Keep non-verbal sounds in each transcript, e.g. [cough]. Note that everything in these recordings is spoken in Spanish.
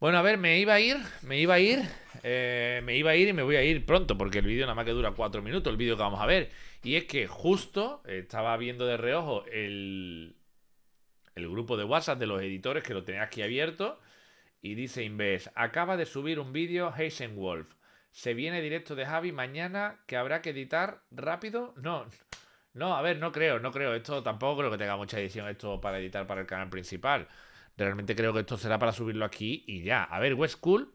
Bueno, a ver, me iba a ir, me iba a ir, eh, me iba a ir y me voy a ir pronto, porque el vídeo nada más que dura cuatro minutos, el vídeo que vamos a ver. Y es que justo estaba viendo de reojo el, el grupo de WhatsApp de los editores que lo tenía aquí abierto. Y dice Inves, acaba de subir un vídeo Heisenwolf. Wolf. Se viene directo de Javi mañana que habrá que editar rápido. No, no, a ver, no creo, no creo. Esto tampoco creo que tenga mucha edición esto para editar para el canal principal. Realmente creo que esto será para subirlo aquí y ya. A ver, West Cool.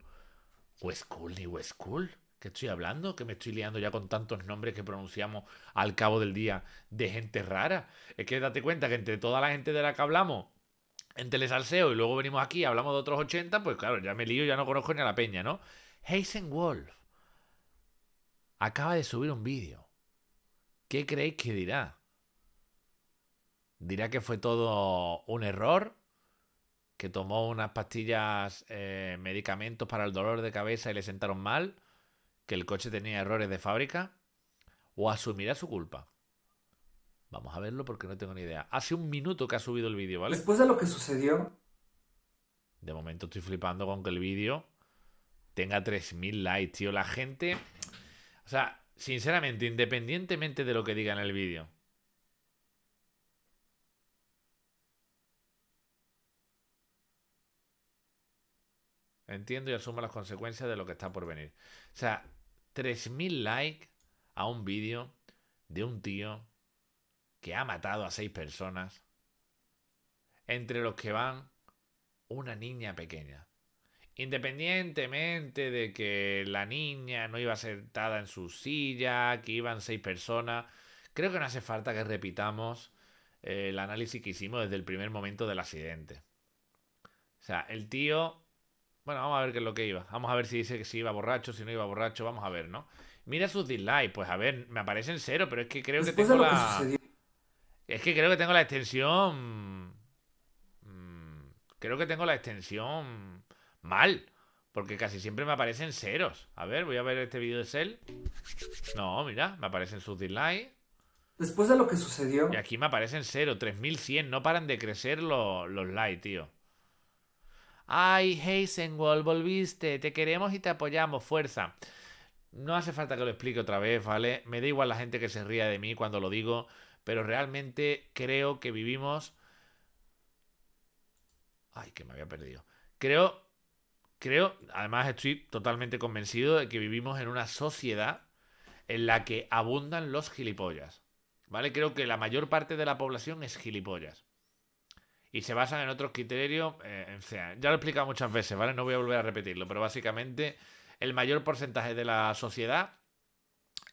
West Cool ni West Cool. ¿Qué estoy hablando? Que me estoy liando ya con tantos nombres que pronunciamos al cabo del día de gente rara. Es que date cuenta que entre toda la gente de la que hablamos en Telesalseo y luego venimos aquí y hablamos de otros 80, pues claro, ya me lío, ya no conozco ni a la peña, ¿no? Heisenwolf Wolf acaba de subir un vídeo. ¿Qué creéis que dirá? ¿Dirá que fue todo un error? que tomó unas pastillas, eh, medicamentos para el dolor de cabeza y le sentaron mal, que el coche tenía errores de fábrica, o asumirá su culpa. Vamos a verlo porque no tengo ni idea. Hace un minuto que ha subido el vídeo, ¿vale? Después de lo que sucedió. De momento estoy flipando con que el vídeo tenga 3.000 likes, tío. La gente... O sea, sinceramente, independientemente de lo que diga en el vídeo, entiendo y asumo las consecuencias de lo que está por venir. O sea, 3.000 likes a un vídeo de un tío que ha matado a seis personas, entre los que van una niña pequeña. Independientemente de que la niña no iba sentada en su silla, que iban seis personas, creo que no hace falta que repitamos eh, el análisis que hicimos desde el primer momento del accidente. O sea, el tío bueno, vamos a ver qué es lo que iba. Vamos a ver si dice que si iba borracho, si no iba borracho. Vamos a ver, ¿no? Mira sus dislikes. Pues a ver, me aparecen cero, pero es que creo que tengo la. es que creo que tengo la extensión. Mm, creo que tengo la extensión mal. Porque casi siempre me aparecen ceros. A ver, voy a ver este vídeo de Cell. No, mira, me aparecen sus dislikes. Después de lo que sucedió. Y aquí me aparecen cero, 3100. No paran de crecer los likes, tío ay Heisenwald, volviste, te queremos y te apoyamos, fuerza. No hace falta que lo explique otra vez, ¿vale? Me da igual la gente que se ría de mí cuando lo digo, pero realmente creo que vivimos... Ay, que me había perdido. Creo, creo, además estoy totalmente convencido de que vivimos en una sociedad en la que abundan los gilipollas. ¿Vale? Creo que la mayor parte de la población es gilipollas y se basan en otros criterios. Eh, ya lo he explicado muchas veces, ¿vale? No voy a volver a repetirlo, pero básicamente el mayor porcentaje de la sociedad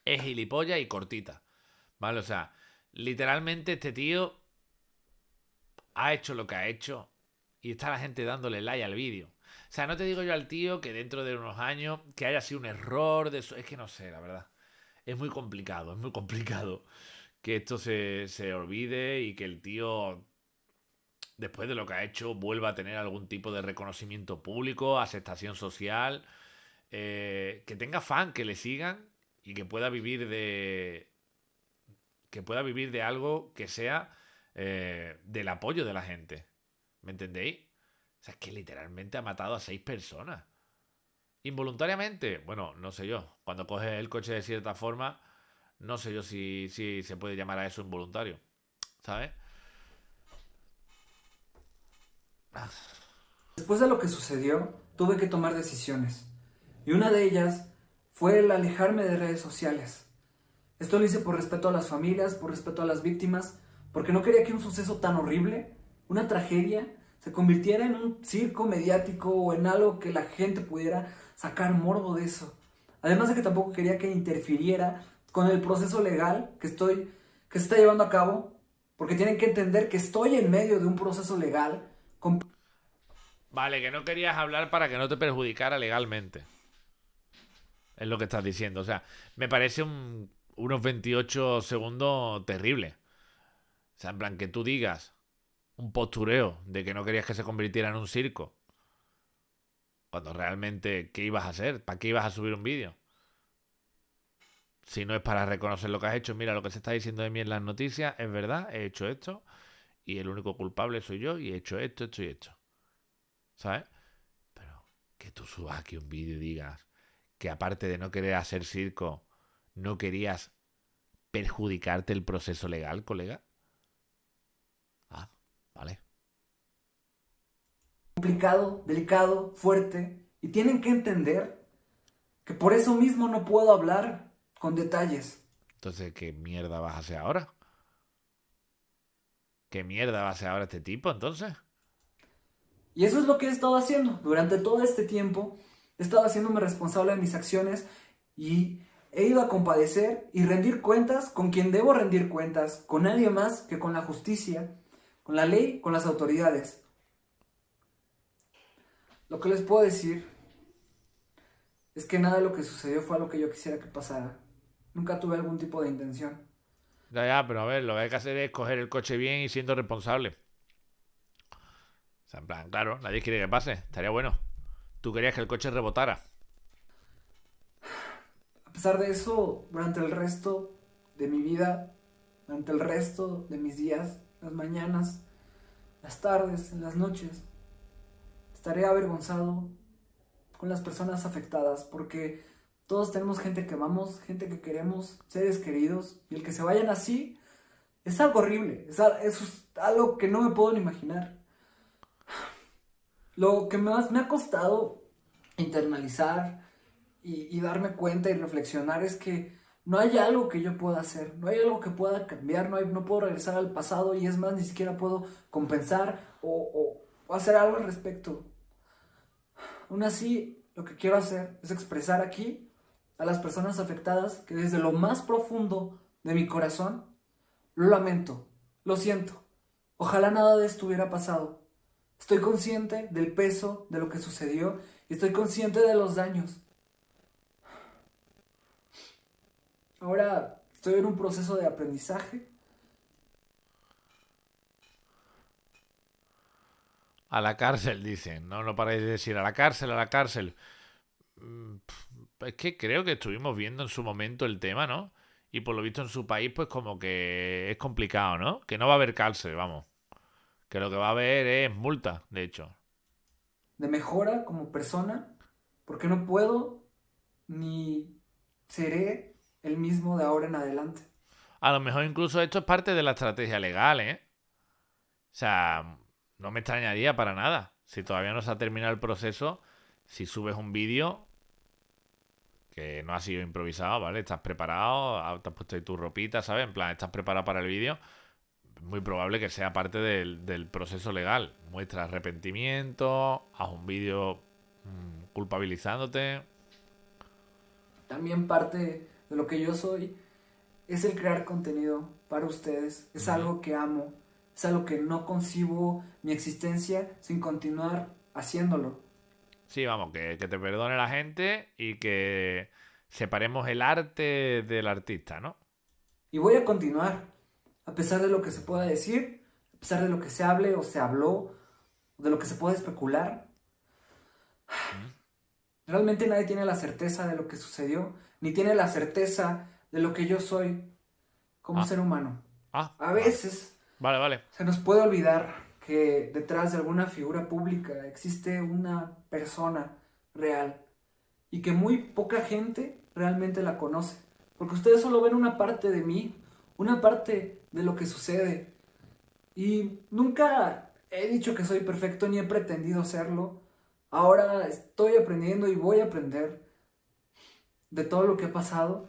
es gilipollas y cortita, ¿vale? O sea, literalmente este tío ha hecho lo que ha hecho y está la gente dándole like al vídeo. O sea, no te digo yo al tío que dentro de unos años que haya sido un error de eso. Es que no sé, la verdad. Es muy complicado, es muy complicado que esto se, se olvide y que el tío después de lo que ha hecho, vuelva a tener algún tipo de reconocimiento público, aceptación social, eh, que tenga fan, que le sigan y que pueda vivir de. que pueda vivir de algo que sea eh, del apoyo de la gente. ¿Me entendéis? O sea, es que literalmente ha matado a seis personas. Involuntariamente, bueno, no sé yo. Cuando coges el coche de cierta forma, no sé yo si, si se puede llamar a eso involuntario. ¿Sabes? Después de lo que sucedió, tuve que tomar decisiones. Y una de ellas fue el alejarme de redes sociales. Esto lo hice por respeto a las familias, por respeto a las víctimas, porque no quería que un suceso tan horrible, una tragedia, se convirtiera en un circo mediático o en algo que la gente pudiera sacar morbo de eso. Además de que tampoco quería que interfiriera con el proceso legal que estoy que se está llevando a cabo, porque tienen que entender que estoy en medio de un proceso legal Vale, que no querías hablar para que no te perjudicara legalmente. Es lo que estás diciendo. O sea, me parece unos 28 segundos terrible. O sea, en plan, que tú digas un postureo de que no querías que se convirtiera en un circo. Cuando realmente, ¿qué ibas a hacer? ¿Para qué ibas a subir un vídeo? Si no es para reconocer lo que has hecho, mira, lo que se está diciendo de mí en las noticias es verdad, he hecho esto y el único culpable soy yo y he hecho esto, esto y esto. ¿sabes? Pero que tú subas aquí un vídeo y digas que aparte de no querer hacer circo, no querías perjudicarte el proceso legal, colega. Ah, vale. Complicado, delicado, fuerte. Y tienen que entender que por eso mismo no puedo hablar con detalles. Entonces, ¿qué mierda vas a hacer ahora? ¿Qué mierda va a hacer ahora este tipo entonces? Y eso es lo que he estado haciendo. Durante todo este tiempo he estado haciéndome responsable de mis acciones y he ido a compadecer y rendir cuentas con quien debo rendir cuentas, con nadie más que con la justicia, con la ley, con las autoridades. Lo que les puedo decir es que nada de lo que sucedió fue lo que yo quisiera que pasara. Nunca tuve algún tipo de intención. Ya, ya, pero a ver, lo que hay que hacer es coger el coche bien y siendo responsable claro, nadie quiere que pase. Estaría bueno. Tú querías que el coche rebotara. A pesar de eso, durante el resto de mi vida, durante el resto de mis días, las mañanas, las tardes, las noches, estaré avergonzado con las personas afectadas porque todos tenemos gente que amamos, gente que queremos, seres queridos y el que se vayan así es algo horrible, es, algo que no me puedo ni imaginar. Lo que más me ha costado internalizar y, darme cuenta y reflexionar es que no hay algo que yo pueda hacer, no hay algo que pueda cambiar, no, hay, no puedo regresar al pasado y es más, ni siquiera puedo compensar o, o hacer algo al respecto. Aún así, lo que quiero hacer es expresar aquí a las personas afectadas que desde lo más profundo de mi corazón lo lamento, lo siento. Ojalá nada de esto hubiera pasado. Estoy consciente del peso de lo que sucedió y estoy consciente de los daños. Ahora estoy en un proceso de aprendizaje. A la cárcel, dicen. No, no paráis de decir a la cárcel, a la cárcel. Mm, es que creo que estuvimos viendo en su momento el tema, ¿no? Y por lo visto en su país, pues como que es complicado, ¿no? Que no va a haber cárcel, vamos que lo que va a haber es multa, de hecho. De mejora como persona, porque no puedo ni seré el mismo de ahora en adelante. A lo mejor incluso esto es parte de la estrategia legal, ¿eh? O sea, no me extrañaría para nada. Si todavía no se ha terminado el proceso, si subes un vídeo que no ha sido improvisado, ¿vale? Estás preparado, ah, te has puesto ahí tu ropita, ¿sabes? En plan, estás preparado para el vídeo muy probable que sea parte del, proceso legal. Muestra arrepentimiento, haz un vídeo mm, culpabilizándote. También parte de lo que yo soy es el crear contenido para ustedes. Es algo que amo, es algo que no concibo mi existencia sin continuar haciéndolo. Sí, vamos, que, que te perdone la gente y que separemos el arte del artista, ¿no? Y voy a continuar a pesar de lo que se pueda decir, a pesar de lo que se hable o se habló, de lo que se pueda especular. Realmente nadie tiene la certeza de lo que sucedió, ni tiene la certeza de lo que yo soy como ah. ser humano. Ah. a veces vale, vale. se nos puede olvidar que detrás de alguna figura pública existe una persona real y que muy poca gente realmente la conoce. Porque ustedes solo ven una parte de mí una parte de lo que sucede. Y nunca he dicho que soy perfecto ni he pretendido serlo. Ahora estoy aprendiendo y voy a aprender de todo lo que ha pasado.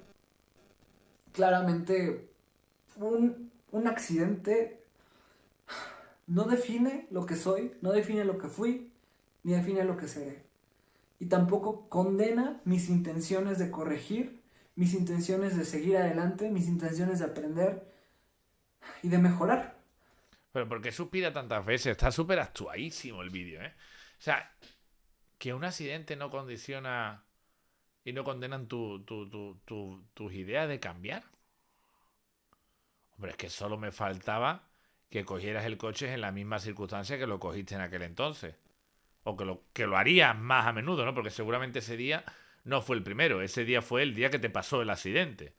Claramente, un, accidente no define lo que soy, no define lo que fui, ni define lo que seré. Y tampoco condena mis intenciones de corregir mis intenciones de seguir adelante, mis intenciones de aprender y de mejorar. Pero porque qué suspira tantas veces? Está súper actuadísimo el vídeo, ¿eh? O sea, que un accidente no condiciona y no condenan tu, tus ideas de cambiar. Hombre, es que solo me faltaba que cogieras el coche en la misma circunstancia que lo cogiste en aquel entonces. O que lo, que lo harías más a menudo, ¿no? Porque seguramente ese día no fue el primero, ese día fue el día que te pasó el accidente.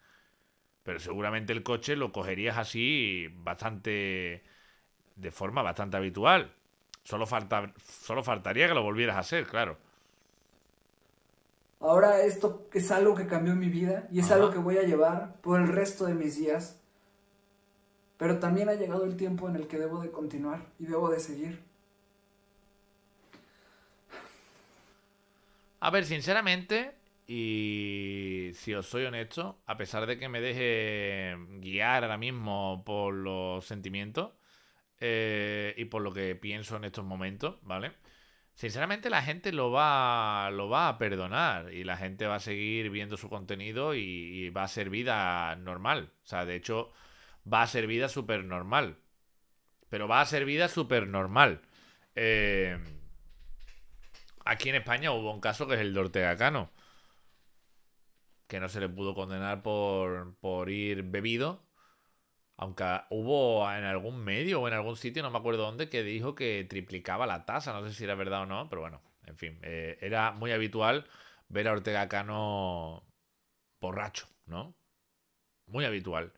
Pero seguramente el coche lo cogerías así bastante de forma bastante habitual. Solo, falta, solo faltaría que lo volvieras a hacer, claro. Ahora esto es algo que cambió mi vida y es algo que voy a llevar por el resto de mis días. Pero también ha llegado el tiempo en el que debo de continuar y debo de seguir. A ver, sinceramente, y si os soy honesto, a pesar de que me deje guiar ahora mismo por los sentimientos eh, y por lo que pienso en estos momentos, ¿vale? Sinceramente la gente lo va, lo va a perdonar y la gente va a seguir viendo su contenido y, y va a ser vida normal. O sea, de hecho, va a ser vida súper normal. Pero va a ser vida súper normal. Eh, aquí en España hubo un caso que es el de Ortega Cano, que no se le pudo condenar por, por ir bebido, aunque hubo en algún medio o en algún sitio, no me acuerdo dónde, que dijo que triplicaba la tasa, no sé si era verdad o no, pero bueno, en fin, eh, era muy habitual ver a Ortega Cano borracho, ¿no? Muy habitual.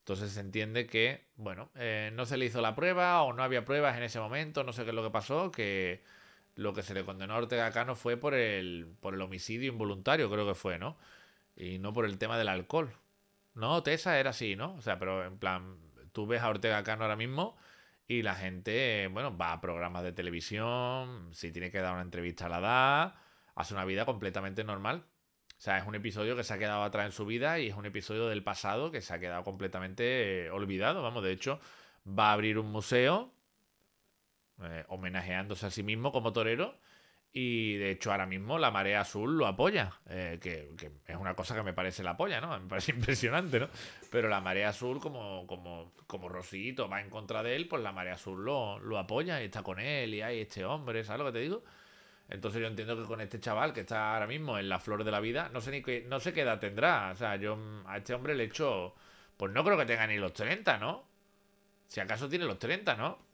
Entonces se entiende que, bueno, eh, no se le hizo la prueba o no había pruebas en ese momento, no sé qué es lo que pasó, que lo que se le condenó a Ortega Cano fue por el, por el homicidio involuntario, creo que fue, ¿no? Y no por el tema del alcohol. No, Tesa era así, ¿no? O sea, pero en plan, tú ves a Ortega Cano ahora mismo y la gente, bueno, va a programas de televisión, si tiene que dar una entrevista la da, hace una vida completamente normal. O sea, es un episodio que se ha quedado atrás en su vida y es un episodio del pasado que se ha quedado completamente eh, olvidado. Vamos, de hecho, va a abrir un museo eh, homenajeándose a sí mismo como torero. Y de hecho ahora mismo la marea azul lo apoya, eh, que, es una cosa que me parece la apoya, ¿no? [laughs] Me parece impresionante, ¿no? Pero la marea azul, como, como, como Rosito va en contra de él, pues la marea azul lo, apoya y está con él y hay este hombre, ¿sabes lo que te digo? Entonces yo entiendo que con este chaval que está ahora mismo en la flor de la vida, no sé ni qué, no sé qué edad tendrá. O sea, yo a este hombre le echo, pues no creo que tenga ni los 30, ¿no? Si acaso tiene los 30, ¿no?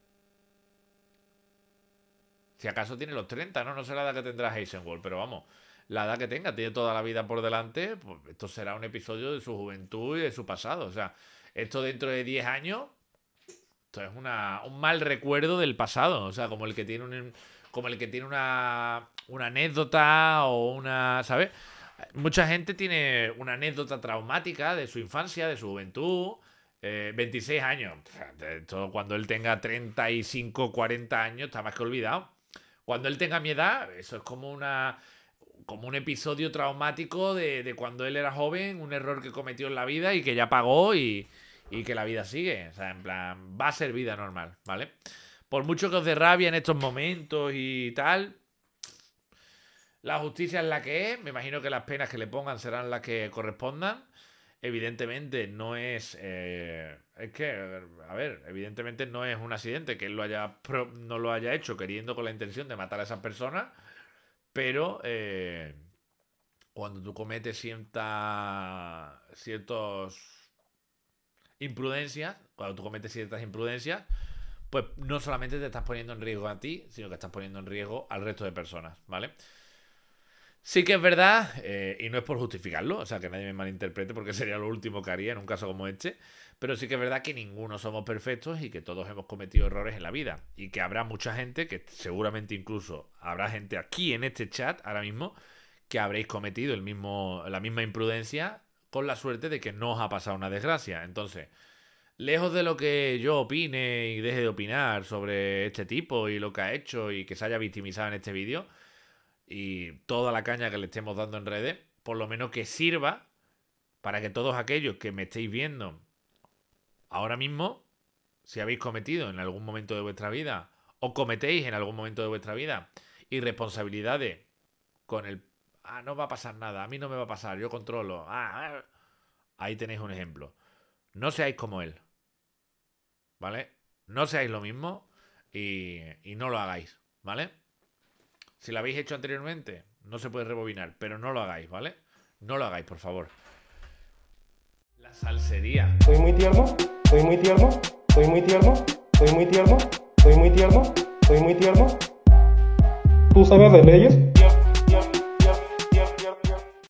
Si acaso tiene los 30, ¿no? No sé la edad que tendrá Heisenwald, pero vamos, la edad que tenga, tiene toda la vida por delante, pues esto será un episodio de su juventud y de su pasado. O sea, esto dentro de 10 años, esto es un mal recuerdo del pasado. O sea, como el que tiene un, como el que tiene una, anécdota o una, ¿sabes? Mucha gente tiene una anécdota traumática de su infancia, de su juventud. 26 eh, años. Todo cuando él tenga 35, 40 años, está más que olvidado. Cuando él tenga mi edad, eso es como una como un episodio traumático de, cuando él era joven, un error que cometió en la vida y que ya pagó y, y, que la vida sigue. O sea, en plan, va a ser vida normal, ¿vale? Por mucho que os dé rabia en estos momentos y tal, la justicia es la que es. Me imagino que las penas que le pongan serán las que correspondan evidentemente no es. Eh, es que, a ver, evidentemente no es un accidente que él lo haya no lo haya hecho queriendo con la intención de matar a esa persona. pero eh, cuando tú cometes ciertas ciertos imprudencias, cuando tú cometes ciertas imprudencias, pues no solamente te estás poniendo en riesgo a ti, sino que estás poniendo en riesgo al resto de personas, ¿vale? Sí que es verdad, eh, y no es por justificarlo, o sea, que nadie me malinterprete porque [laughs] sería lo último que haría en un caso como este, pero sí que es verdad que ninguno somos perfectos y que todos hemos cometido errores en la vida y que habrá mucha gente, que seguramente incluso habrá gente aquí en este chat ahora mismo, que habréis cometido el mismo, la misma imprudencia con la suerte de que no os ha pasado una desgracia. Entonces, lejos de lo que yo opine y deje de opinar sobre este tipo y lo que ha hecho y que se haya victimizado en este vídeo, y toda la caña que le estemos dando en redes, por lo menos que sirva para que todos aquellos que me estéis viendo ahora mismo, si habéis cometido en algún momento de vuestra vida o cometéis en algún momento de vuestra vida irresponsabilidades con el, ah, no va a pasar nada, a mí no me va a pasar, yo controlo, ah, ah ahí tenéis un ejemplo. No seáis como él, ¿vale? No seáis lo mismo y, y no lo hagáis, ¿vale? Si la habéis hecho anteriormente, no se puede rebobinar, pero no lo hagáis, ¿vale? No lo hagáis, por favor. La salsería. Soy muy tierno, soy muy tierno, soy muy tierno, soy muy tierno, soy muy tierno, soy muy tierno. ¿Tú sabes de ellos?